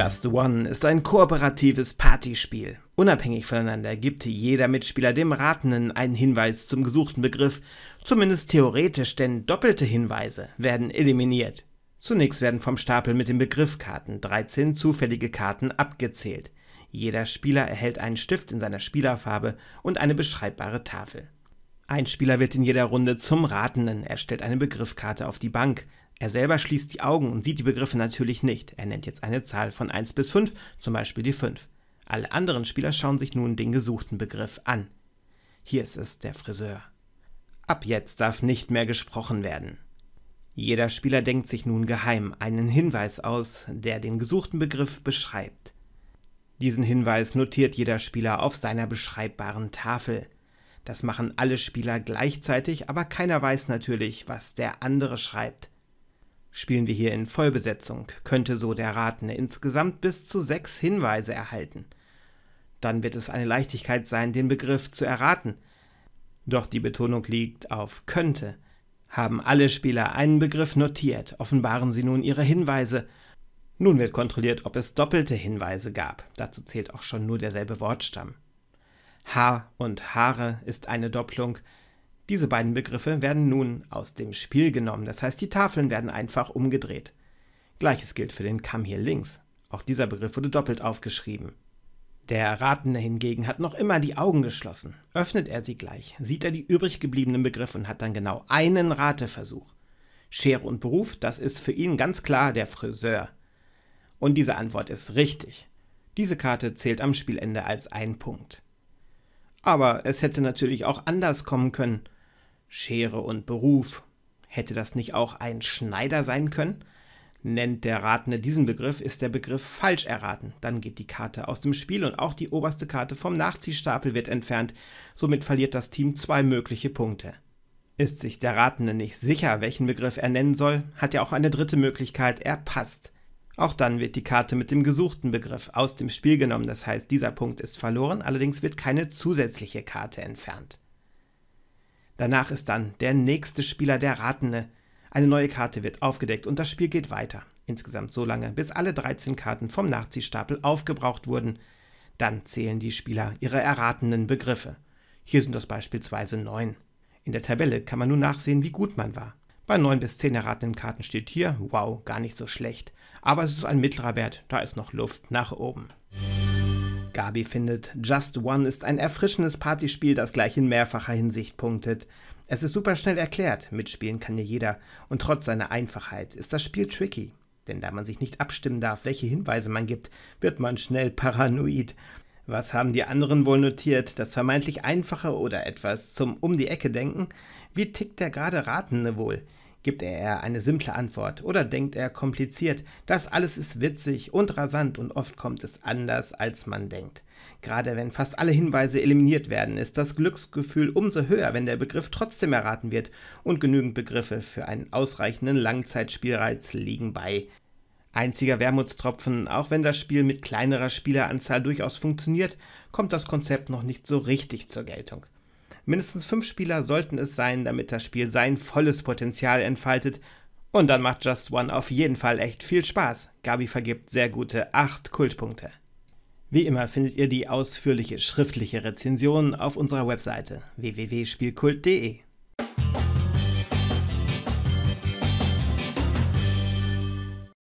Just One ist ein kooperatives Partyspiel. Unabhängig voneinander gibt jeder Mitspieler dem Ratenden einen Hinweis zum gesuchten Begriff, zumindest theoretisch, denn doppelte Hinweise werden eliminiert. Zunächst werden vom Stapel mit den Begriffkarten 13 zufällige Karten abgezählt. Jeder Spieler erhält einen Stift in seiner Spielerfarbe und eine beschreibbare Tafel. Ein Spieler wird in jeder Runde zum Ratenden, er stellt eine Begriffkarte auf die Bank, er selber schließt die Augen und sieht die Begriffe natürlich nicht. Er nennt jetzt eine Zahl von 1 bis 5, zum Beispiel die 5. Alle anderen Spieler schauen sich nun den gesuchten Begriff an. Hier ist es der Friseur. Ab jetzt darf nicht mehr gesprochen werden. Jeder Spieler denkt sich nun geheim einen Hinweis aus, der den gesuchten Begriff beschreibt. Diesen Hinweis notiert jeder Spieler auf seiner beschreibbaren Tafel. Das machen alle Spieler gleichzeitig, aber keiner weiß natürlich, was der andere schreibt. Spielen wir hier in Vollbesetzung, könnte so der Ratende insgesamt bis zu sechs Hinweise erhalten. Dann wird es eine Leichtigkeit sein, den Begriff zu erraten. Doch die Betonung liegt auf könnte. Haben alle Spieler einen Begriff notiert, offenbaren sie nun ihre Hinweise. Nun wird kontrolliert, ob es doppelte Hinweise gab. Dazu zählt auch schon nur derselbe Wortstamm. Haar und Haare ist eine Doppelung, diese beiden Begriffe werden nun aus dem Spiel genommen, das heißt die Tafeln werden einfach umgedreht. Gleiches gilt für den Kamm hier links. Auch dieser Begriff wurde doppelt aufgeschrieben. Der Ratende hingegen hat noch immer die Augen geschlossen. Öffnet er sie gleich, sieht er die übrig gebliebenen Begriffe und hat dann genau einen Rateversuch. Schere und Beruf, das ist für ihn ganz klar der Friseur. Und diese Antwort ist richtig. Diese Karte zählt am Spielende als ein Punkt. Aber es hätte natürlich auch anders kommen können. Schere und Beruf. Hätte das nicht auch ein Schneider sein können? Nennt der Ratende diesen Begriff, ist der Begriff falsch erraten. Dann geht die Karte aus dem Spiel und auch die oberste Karte vom Nachziehstapel wird entfernt. Somit verliert das Team zwei mögliche Punkte. Ist sich der Ratende nicht sicher, welchen Begriff er nennen soll, hat er auch eine dritte Möglichkeit, er passt. Auch dann wird die Karte mit dem gesuchten Begriff aus dem Spiel genommen, das heißt, dieser Punkt ist verloren, allerdings wird keine zusätzliche Karte entfernt. Danach ist dann der nächste Spieler der Ratende. Eine neue Karte wird aufgedeckt und das Spiel geht weiter. Insgesamt so lange, bis alle 13 Karten vom Nachziehstapel aufgebraucht wurden. Dann zählen die Spieler ihre erratenen Begriffe. Hier sind das beispielsweise 9. In der Tabelle kann man nun nachsehen, wie gut man war. Bei 9 bis 10 erratenen Karten steht hier, wow, gar nicht so schlecht. Aber es ist ein mittlerer Wert, da ist noch Luft nach oben. Gabi findet, Just One ist ein erfrischendes Partyspiel, das gleich in mehrfacher Hinsicht punktet. Es ist super schnell erklärt, mitspielen kann ja jeder, und trotz seiner Einfachheit ist das Spiel tricky. Denn da man sich nicht abstimmen darf, welche Hinweise man gibt, wird man schnell paranoid. Was haben die anderen wohl notiert? Das vermeintlich einfache oder etwas zum Um die Ecke denken? Wie tickt der gerade Ratende wohl? Gibt er eher eine simple Antwort oder denkt er kompliziert? Das alles ist witzig und rasant und oft kommt es anders, als man denkt. Gerade wenn fast alle Hinweise eliminiert werden, ist das Glücksgefühl umso höher, wenn der Begriff trotzdem erraten wird und genügend Begriffe für einen ausreichenden Langzeitspielreiz liegen bei. Einziger Wermutstropfen, auch wenn das Spiel mit kleinerer Spieleranzahl durchaus funktioniert, kommt das Konzept noch nicht so richtig zur Geltung. Mindestens fünf Spieler sollten es sein, damit das Spiel sein volles Potenzial entfaltet. Und dann macht Just One auf jeden Fall echt viel Spaß. Gabi vergibt sehr gute acht Kultpunkte. Wie immer findet ihr die ausführliche schriftliche Rezension auf unserer Webseite www.spielkult.de.